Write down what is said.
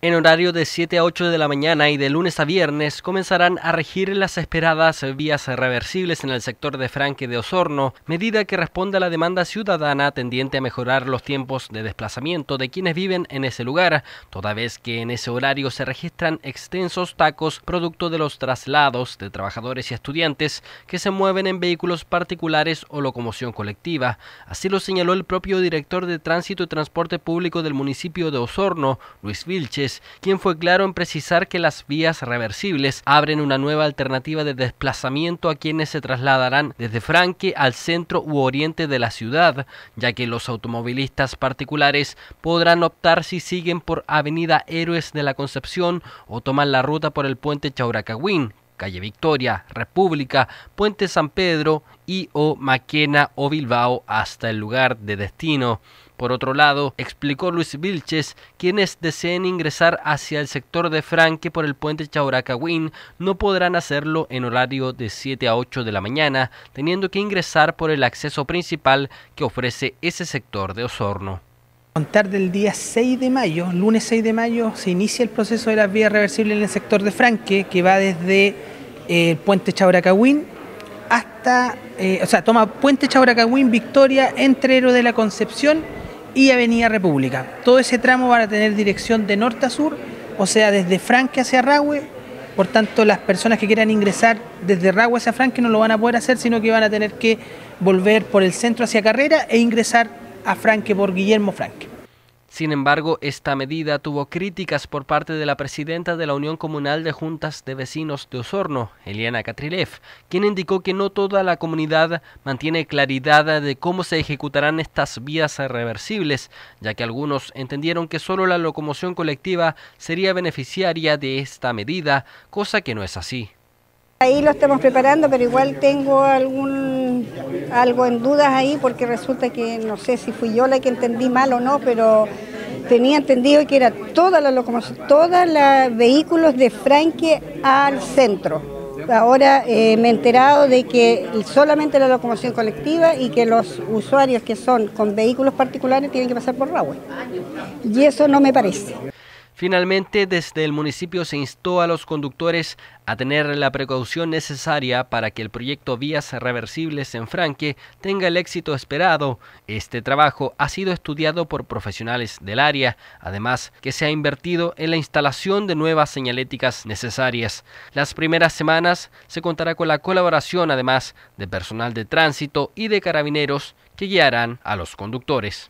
En horario de 7 a 8 de la mañana y de lunes a viernes comenzarán a regir las esperadas vías reversibles en el sector de Franque de Osorno, medida que responde a la demanda ciudadana tendiente a mejorar los tiempos de desplazamiento de quienes viven en ese lugar, toda vez que en ese horario se registran extensos tacos producto de los traslados de trabajadores y estudiantes que se mueven en vehículos particulares o locomoción colectiva. Así lo señaló el propio director de Tránsito y Transporte Público del municipio de Osorno, Luis Vilches quien fue claro en precisar que las vías reversibles abren una nueva alternativa de desplazamiento a quienes se trasladarán desde Franque al centro u oriente de la ciudad, ya que los automovilistas particulares podrán optar si siguen por Avenida Héroes de la Concepción o toman la ruta por el puente Chauracagüín, Calle Victoria, República, Puente San Pedro y o Maquena o Bilbao hasta el lugar de destino. Por otro lado, explicó Luis Vilches, quienes deseen ingresar hacia el sector de Franque por el puente Chauracagüín no podrán hacerlo en horario de 7 a 8 de la mañana, teniendo que ingresar por el acceso principal que ofrece ese sector de Osorno. A Contar del día 6 de mayo, lunes 6 de mayo, se inicia el proceso de las vías reversibles en el sector de Franque, que va desde eh, el puente Chauracagüín hasta, eh, o sea, toma puente Chauracagüín, Victoria, Entrero de la Concepción y Avenida República. Todo ese tramo va a tener dirección de norte a sur, o sea, desde Franque hacia Ragüe. Por tanto, las personas que quieran ingresar desde Ragüe hacia Franque no lo van a poder hacer, sino que van a tener que volver por el centro hacia Carrera e ingresar a Franque por Guillermo Franque. Sin embargo, esta medida tuvo críticas por parte de la presidenta de la Unión Comunal de Juntas de Vecinos de Osorno, Eliana Katrilev, quien indicó que no toda la comunidad mantiene claridad de cómo se ejecutarán estas vías reversibles, ya que algunos entendieron que solo la locomoción colectiva sería beneficiaria de esta medida, cosa que no es así. Ahí lo estamos preparando, pero igual tengo algún algo en dudas ahí porque resulta que no sé si fui yo la que entendí mal o no, pero tenía entendido que era toda la locomoción, todos los vehículos de Franke al centro. Ahora eh, me he enterado de que solamente la locomoción colectiva y que los usuarios que son con vehículos particulares tienen que pasar por Rahue. Y eso no me parece. Finalmente, desde el municipio se instó a los conductores a tener la precaución necesaria para que el proyecto Vías Reversibles en Franque tenga el éxito esperado. Este trabajo ha sido estudiado por profesionales del área, además que se ha invertido en la instalación de nuevas señaléticas necesarias. Las primeras semanas se contará con la colaboración además de personal de tránsito y de carabineros que guiarán a los conductores.